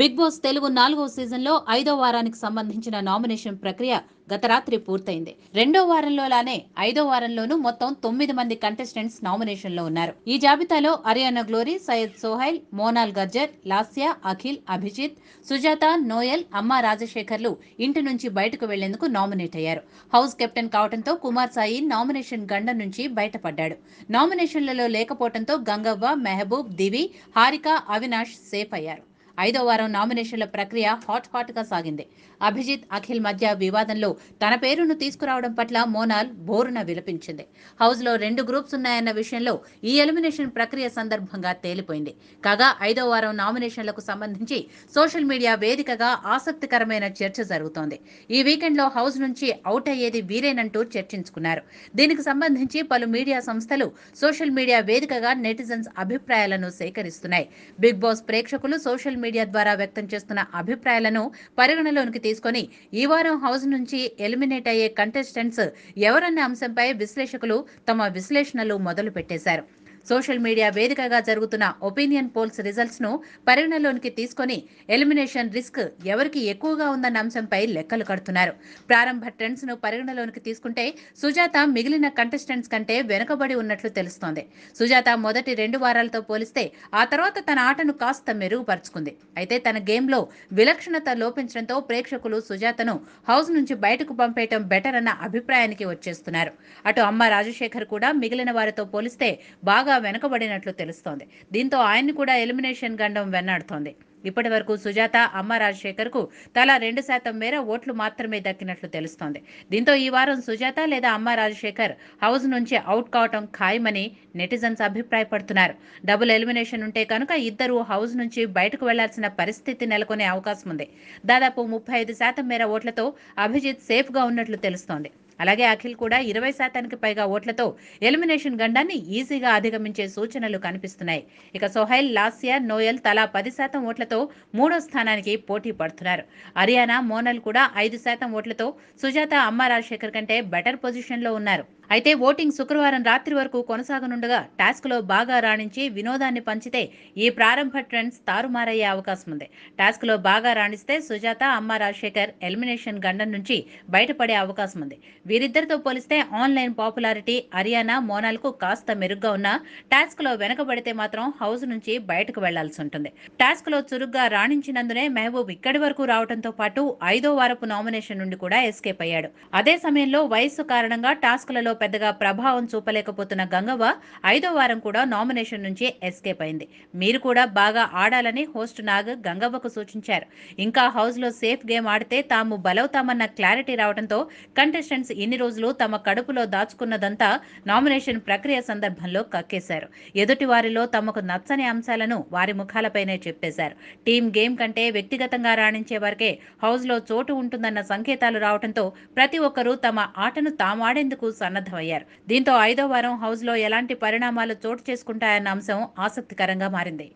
big boss Telugu నాలుగో సీజన్లో ఐదో వారానికి సంబంధించిన నామినేషన్ ప్రక్రియ గత రాత్రి పూర్తయింది రెండో వారంలోలానే ఐదో వారంలోనూ మొత్తం తొమ్మిది మంది కంటెస్టెంట్స్ నామినేషన్ లో ఉన్నారు ఈ జాబితాలో అరియానా గ్లోరీ సయ్యద్ సోహైల్ మోనాల్ గర్జర్ లాస్యా అఖిల్ అభిజిత్ సుజాత నోయల్ అమ్మ రాజశేఖర్లు ఇంటి నుంచి బయటకు వెళ్లేందుకు నామినేట్ అయ్యారు హౌస్ కెప్టెన్ కావడంతో కుమార్ సాయి నామినేషన్ గండం నుంచి బయటపడ్డాడు నామినేషన్లలో లేకపోవడంతో గంగవ్వ మెహబూబ్ దివి హారిక అవినాష్ సేఫ్ అయ్యారు ఐదో వారం నామినేషన్ల ప్రక్రియ హాట్ హాట్ గా సాగింది అభిజిత్ అఖిల్ మధ్య వివాదంలో తన పేరును తీసుకురావడం పట్ల మోనాల్ బోరున విలపించింది హౌస్ లో రెండు గ్రూప్స్ ఉన్నాయన్న విషయంలో ఈ ఎలిమినేషన్ ప్రక్రియ సందర్భంగా తేలిపోయింది కాగా ఐదో వారం నామినేషన్లకు సంబంధించి సోషల్ మీడియా వేదికగా ఆసక్తికరమైన చర్చ జరుగుతోంది ఈ వీకెండ్ లో హౌస్ నుంచి అవుట్ అయ్యేది వీరేనంటూ చర్చించుకున్నారు దీనికి సంబంధించి పలు మీడియా సంస్థలు సోషల్ మీడియా వేదికగా నెటిజన్స్ అభిప్రాయాలను సేకరిస్తున్నాయి బిగ్ బాస్ ప్రేక్షకులు సోషల్ మీడియా మీడియా ద్వారా వ్యక్తం చేస్తున్న అభిప్రాయాలను పరిగణలోనికి తీసుకుని ఈ వారం హౌస్ నుంచి ఎలిమినేట్ అయ్యే కంటెస్టెంట్స్ ఎవరన్న అంశంపై విశ్లేషకులు తమ విశ్లేషణలు మొదలు పెట్టేశారు సోషల్ మీడియా వేదికగా జరుగుతున్న ఒపీనియన్ పోల్స్ రిజల్ట్స్ ను పరిగణలోనికి తీసుకొని ఎలిమినేషన్ రిస్క్ ఎవరికి ఎక్కువగా ఉందన్న అంశంపై లెక్కలు కడుతున్నారు ప్రారంభ ట్రెండ్స్ ను పరిగణలోనికి తీసుకుంటే సుజాత మిగిలిన కంటెస్టెంట్స్ కంటే వెనుకబడి ఉన్నట్లు తెలుస్తోంది సుజాత మొదటి రెండు వారాలతో పోలిస్తే ఆ తర్వాత తన ఆటను కాస్త మెరుగుపరుచుకుంది అయితే తన గేమ్లో విలక్షణత లోపించడంతో ప్రేక్షకులు సుజాతను హౌస్ నుంచి బయటకు పంపేయటం బెటర్ అన్న అభిప్రాయానికి వచ్చేస్తున్నారు అటు అమ్మ రాజశేఖర్ కూడా మిగిలిన వారితో పోలిస్తే బాగా బాగా వెనుకబడినట్లు తెలుస్తోంది దీంతో ఆయన్ని కూడా ఎలిమినేషన్ గండం వెన్నాడుతోంది ఇప్పటి వరకు సుజాత అమ్మ రాజశేఖర్కు తలా రెండు శాతం మేర ఓట్లు మాత్రమే దక్కినట్లు తెలుస్తోంది దీంతో ఈ వారం సుజాత లేదా అమ్మ రాజశేఖర్ హౌస్ నుంచి అవుట్ కావటం ఖాయమని నెటిజన్స్ అభిప్రాయపడుతున్నారు డబుల్ ఎలిమినేషన్ ఉంటే కనుక ఇద్దరు హౌస్ నుంచి బయటకు వెళ్లాల్సిన పరిస్థితి నెలకొనే అవకాశం ఉంది దాదాపు ముప్పై ఐదు శాతం మేర ఓట్లతో అభిజిత్ సేఫ్గా ఉన్నట్లు తెలుస్తోంది అలాగే అఖిల్ కూడా ఇరవై శాతానికి పైగా ఓట్లతో ఎలిమినేషన్ గండాన్ని ఈజీగా అధిగమించే సూచనలు కనిపిస్తున్నాయి ఇక సోహైల్ లాస్యా నోయల్ తలా పది శాతం ఓట్లతో మూడో స్థానానికి పోటీ పడుతున్నారు హర్యానా మోనల్ కూడా ఐదు శాతం ఓట్లతో సుజాత అమ్మ రాజశేఖర్ కంటే బెటర్ పొజిషన్లో ఉన్నారు అయితే ఓటింగ్ శుక్రవారం రాత్రి వరకు కొనసాగనుండగా టాస్క్లో బాగా రాణించి వినోదాన్ని పంచితే ఈ ప్రారంభ ట్రెండ్స్ తారుమారయ్యే అవకాశం ఉంది టాస్క్లో బాగా రాణిస్తే సుజాత అమ్మ రాజశేఖర్ ఎలిమినేషన్ గండం నుంచి బయటపడే అవకాశం ఉంది వీరిద్దరితో పోలిస్తే ఆన్లైన్ పాపులారిటీ హర్యానా మోనాల్కు కాస్త మెరుగ్గా ఉన్నా టాస్క్లో వెనకబడితే మాత్రం హౌస్ నుంచి బయటకు వెళ్లాల్సి ఉంటుంది టాస్క్లో చురుగ్గా రాణించినందునే మెహబూబ్ ఇక్కడి వరకు రావడంతో పాటు ఐదో వారపు నామినేషన్ నుండి కూడా ఎస్కేప్ అయ్యాడు అదే సమయంలో వయస్సు కారణంగా టాస్క్లలో పెద్దగా ప్రభావం చూపలేకపోతున్న గంగవ్వ ఐదో వారం కూడా నామినేషన్ నుంచి ఎస్కేప్ అయింది మీరు కూడా బాగా ఆడాలని హోస్ట్ నాగ్ గంగవ్వకు సూచించారు ఇంకా హౌస్లో సేఫ్ గేమ్ ఆడితే తాము బలవుతామన్న క్లారిటీ రావడంతో కంటెస్టెంట్స్ ఇన్ని రోజులు తమ కడుపులో దాచుకున్నదంతా నామినేషన్ ప్రక్రియ సందర్భంలో కక్కేశారు ఎదుటి వారిలో తమకు నచ్చని అంశాలను వారి ముఖాలపైనే చెప్పేశారు టీం గేమ్ కంటే వ్యక్తిగతంగా రాణించే వారికే హౌస్లో చోటు ఉంటుందన్న సంకేతాలు రావడంతో ప్రతి ఒక్కరూ తమ ఆటను తామాడేందుకు సన్నద్ధ అయ్యారు దీంతో ఐదో వారం హౌస్ లో ఎలాంటి పరిణామాలు చోటు చేసుకుంటాయన్న అంశం ఆసక్తికరంగా మారింది